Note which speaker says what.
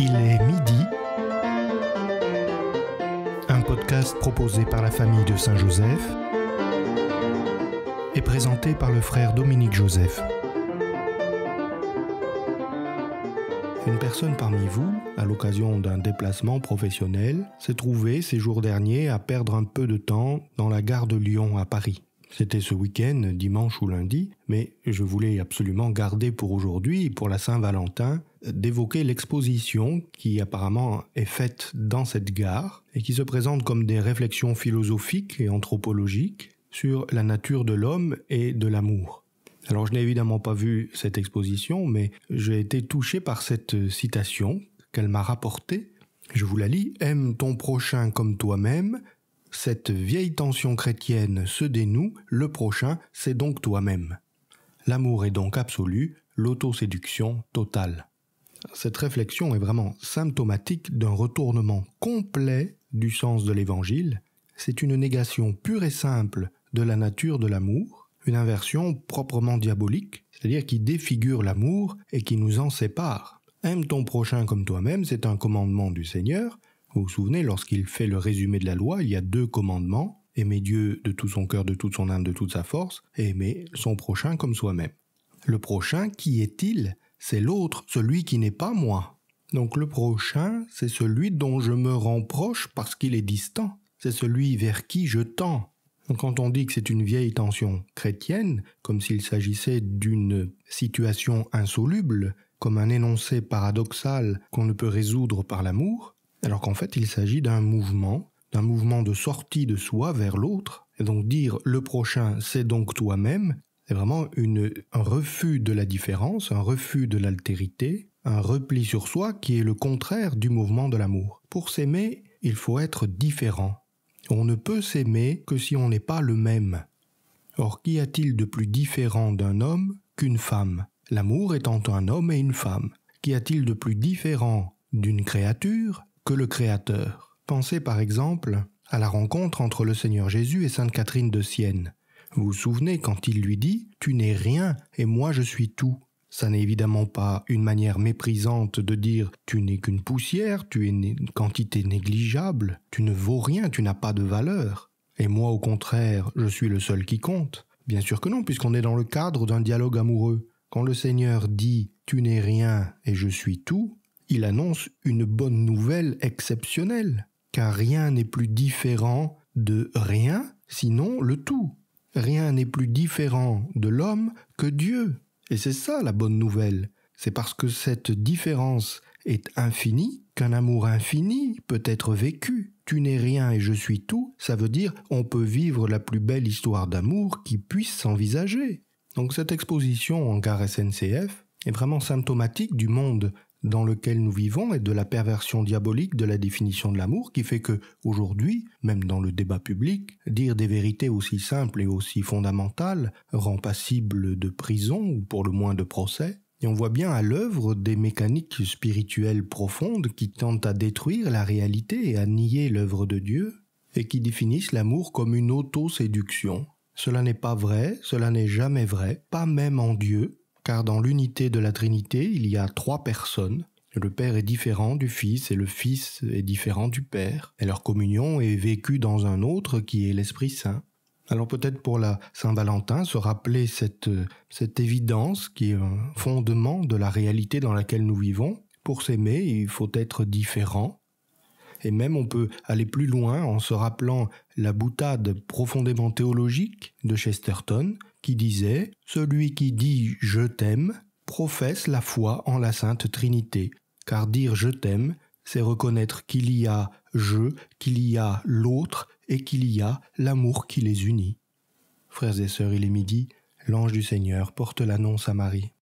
Speaker 1: Il est midi. Un podcast proposé par la famille de Saint-Joseph et présenté par le frère Dominique Joseph. Une personne parmi vous, à l'occasion d'un déplacement professionnel, s'est trouvée ces jours derniers à perdre un peu de temps dans la gare de Lyon à Paris. C'était ce week-end, dimanche ou lundi, mais je voulais absolument garder pour aujourd'hui, pour la Saint-Valentin, d'évoquer l'exposition qui apparemment est faite dans cette gare et qui se présente comme des réflexions philosophiques et anthropologiques sur la nature de l'homme et de l'amour. Alors je n'ai évidemment pas vu cette exposition, mais j'ai été touché par cette citation qu'elle m'a rapportée. Je vous la lis. Aime ton prochain comme toi-même, cette vieille tension chrétienne se dénoue, le prochain, c'est donc toi-même. L'amour est donc absolu, l'autoséduction totale. Cette réflexion est vraiment symptomatique d'un retournement complet du sens de l'Évangile. C'est une négation pure et simple de la nature de l'amour, une inversion proprement diabolique, c'est-à-dire qui défigure l'amour et qui nous en sépare. Aime ton prochain comme toi-même, c'est un commandement du Seigneur, vous vous souvenez, lorsqu'il fait le résumé de la loi, il y a deux commandements. Aimer Dieu de tout son cœur, de toute son âme, de toute sa force, et aimer son prochain comme soi-même. Le prochain, qui est-il C'est l'autre, celui qui n'est pas moi. Donc le prochain, c'est celui dont je me rends proche parce qu'il est distant. C'est celui vers qui je tends. quand on dit que c'est une vieille tension chrétienne, comme s'il s'agissait d'une situation insoluble, comme un énoncé paradoxal qu'on ne peut résoudre par l'amour, alors qu'en fait il s'agit d'un mouvement, d'un mouvement de sortie de soi vers l'autre. Et donc dire le prochain, c'est donc toi-même, c'est vraiment un refus de la différence, un refus de l'altérité, un repli sur soi qui est le contraire du mouvement de l'amour. Pour s'aimer, il faut être différent. On ne peut s'aimer que si on n'est pas le même. Or, qu'y a-t-il de plus différent d'un homme qu'une femme L'amour étant un homme et une femme. Qu'y a-t-il de plus différent d'une créature que le Créateur. Pensez par exemple à la rencontre entre le Seigneur Jésus et Sainte Catherine de Sienne. Vous vous souvenez quand il lui dit ⁇ Tu n'es rien et moi je suis tout ⁇ ça n'est évidemment pas une manière méprisante de dire tu n'es qu'une poussière, tu es une quantité négligeable, tu ne vaux rien, tu n'as pas de valeur. Et moi au contraire, je suis le seul qui compte. Bien sûr que non, puisqu'on est dans le cadre d'un dialogue amoureux. Quand le Seigneur dit tu n'es rien et je suis tout, il annonce une bonne nouvelle exceptionnelle, car rien n'est plus différent de rien, sinon le tout. Rien n'est plus différent de l'homme que Dieu. Et c'est ça la bonne nouvelle. C'est parce que cette différence est infinie qu'un amour infini peut être vécu. Tu n'es rien et je suis tout, ça veut dire on peut vivre la plus belle histoire d'amour qui puisse s'envisager. Donc cette exposition en gare SNCF est vraiment symptomatique du monde dans lequel nous vivons et de la perversion diabolique de la définition de l'amour qui fait que, aujourd'hui, même dans le débat public, dire des vérités aussi simples et aussi fondamentales rend passible de prison ou pour le moins de procès. Et on voit bien à l'œuvre des mécaniques spirituelles profondes qui tentent à détruire la réalité et à nier l'œuvre de Dieu, et qui définissent l'amour comme une auto-séduction. Cela n'est pas vrai, cela n'est jamais vrai, pas même en Dieu, car dans l'unité de la Trinité, il y a trois personnes. Le Père est différent du Fils et le Fils est différent du Père, et leur communion est vécue dans un autre qui est l'Esprit Saint. Alors peut-être pour la Saint-Valentin, se rappeler cette, évidence qui est un fondement de la réalité dans laquelle nous vivons. Pour s'aimer, il faut être différent, et même on peut aller plus loin en se rappelant la boutade profondément théologique de Chesterton qui disait ⁇ Celui qui dit ⁇ Je t'aime ⁇ professe la foi en la Sainte Trinité, car dire ⁇ Je t'aime ⁇ c'est reconnaître qu'il y a je, qu'il y a l'autre et qu'il y a l'amour qui les unit. Frères et sœurs, il est midi, l'ange du Seigneur porte l'annonce à Marie.